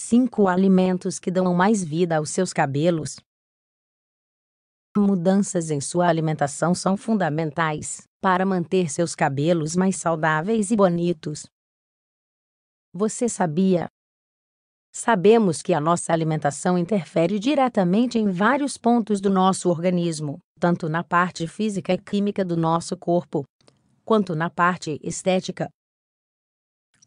5 alimentos que dão mais vida aos seus cabelos. Mudanças em sua alimentação são fundamentais para manter seus cabelos mais saudáveis e bonitos. Você sabia? Sabemos que a nossa alimentação interfere diretamente em vários pontos do nosso organismo, tanto na parte física e química do nosso corpo, quanto na parte estética.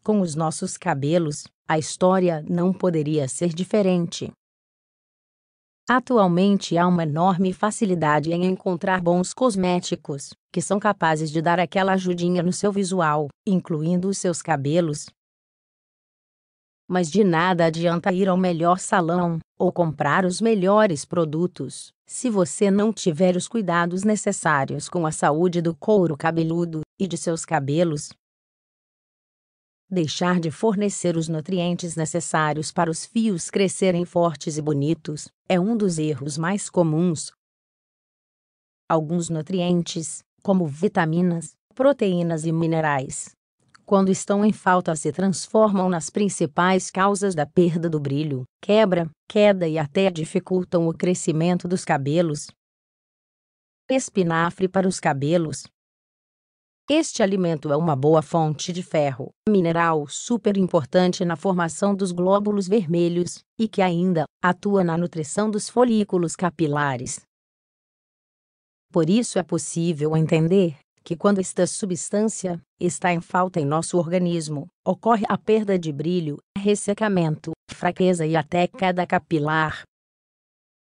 Com os nossos cabelos, a história não poderia ser diferente. Atualmente há uma enorme facilidade em encontrar bons cosméticos, que são capazes de dar aquela ajudinha no seu visual, incluindo os seus cabelos. Mas de nada adianta ir ao melhor salão ou comprar os melhores produtos, se você não tiver os cuidados necessários com a saúde do couro cabeludo e de seus cabelos deixar de fornecer os nutrientes necessários para os fios crescerem fortes e bonitos, é um dos erros mais comuns. Alguns nutrientes, como vitaminas, proteínas e minerais, quando estão em falta se transformam nas principais causas da perda do brilho, quebra, queda e até dificultam o crescimento dos cabelos. Espinafre para os cabelos este alimento é uma boa fonte de ferro, mineral super importante na formação dos glóbulos vermelhos, e que ainda atua na nutrição dos folículos capilares. Por isso é possível entender que quando esta substância está em falta em nosso organismo, ocorre a perda de brilho, ressecamento, fraqueza e até queda capilar.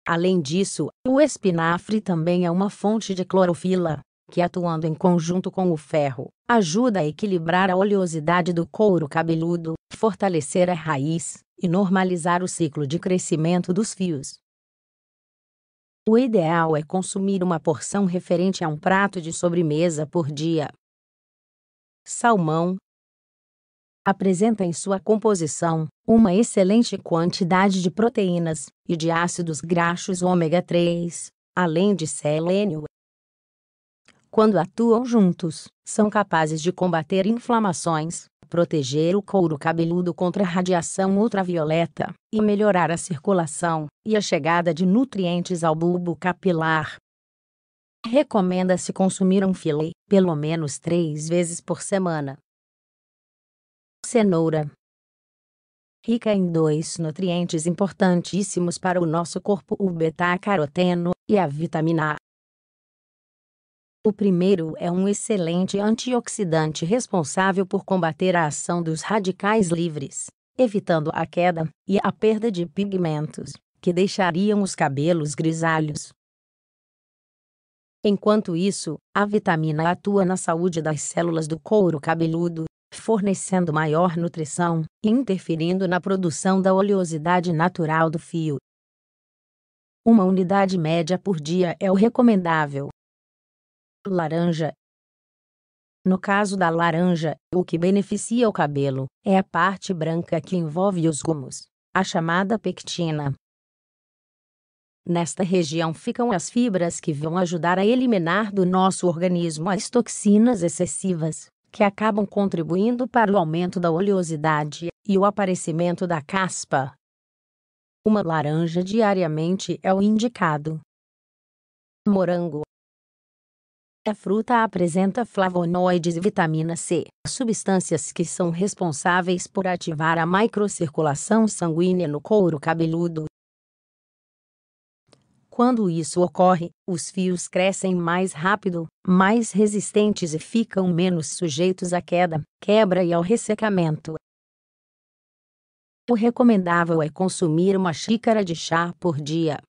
Além disso, o espinafre também é uma fonte de clorofila, que atuando em conjunto com o ferro, ajuda a equilibrar a oleosidade do couro cabeludo, fortalecer a raiz e normalizar o ciclo de crescimento dos fios. O ideal é consumir uma porção referente a um prato de sobremesa por dia. Salmão apresenta em sua composição uma excelente quantidade de proteínas e de ácidos graxos ômega 3, além de selênio quando atuam juntos, são capazes de combater inflamações, proteger o couro cabeludo contra a radiação ultravioleta e melhorar a circulação e a chegada de nutrientes ao bulbo capilar. Recomenda-se consumir um filé, pelo menos três vezes por semana. Cenoura Rica em dois nutrientes importantíssimos para o nosso corpo: o beta-caroteno e a vitamina A. O primeiro é um excelente antioxidante responsável por combater a ação dos radicais livres, evitando a queda e a perda de pigmentos, que deixariam os cabelos grisalhos. Enquanto isso, a vitamina atua na saúde das células do couro cabeludo, fornecendo maior nutrição e interferindo na produção da oleosidade natural do fio. Uma unidade média por dia é o recomendável, laranja. No caso da laranja, o que beneficia o cabelo é a parte branca que envolve os gomos, a chamada pectina. Nesta região ficam as fibras que vão ajudar a eliminar do nosso organismo as toxinas excessivas, que acabam contribuindo para o aumento da oleosidade e o aparecimento da caspa. Uma laranja diariamente é o indicado. Morango a fruta apresenta flavonoides e vitamina C, substâncias que são responsáveis por ativar a microcirculação sanguínea no couro cabeludo. Quando isso ocorre, os fios crescem mais rápido, mais resistentes e ficam menos sujeitos à queda, quebra e ao ressecamento. O recomendável é consumir uma xícara de chá por dia,